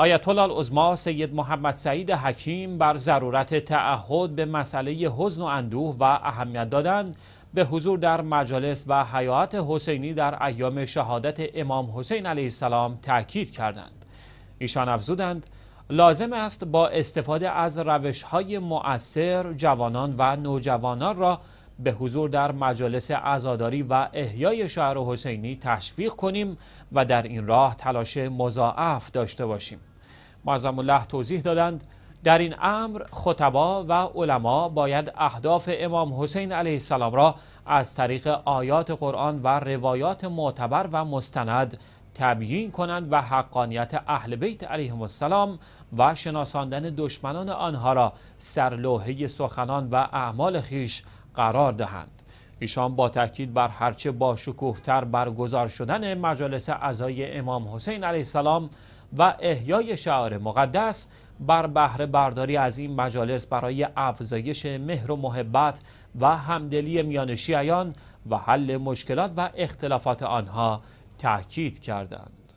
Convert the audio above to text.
آیت الله سید محمد سعید حکیم بر ضرورت تعهد به مسئله حزن و اندوه و اهمیت دادن به حضور در مجالس و حیات حسینی در ایام شهادت امام حسین علیه السلام تاکید کردند ایشان افزودند لازم است با استفاده از روش های مؤثر جوانان و نوجوانان را به حضور در مجالس عزاداری و احیای شهر حسینی تشویق کنیم و در این راه تلاش مضاعف داشته باشیم معظم الله توضیح دادند در این امر خطبا و علما باید اهداف امام حسین علیه السلام را از طریق آیات قرآن و روایات معتبر و مستند تبیین کنند و حقانیت اهل بیت علیه السلام و شناساندن دشمنان آنها را سر سخنان و اعمال خیش قرار دهند ایشان با تاکید بر هرچه با شکوهتر برگزار شدن مجالس عزای امام حسین علیه السلام و احیای شعار مقدس بر بهره برداری از این مجالس برای افزایش مهر و محبت و همدلی میان شیعیان و حل مشکلات و اختلافات آنها تاکید کردند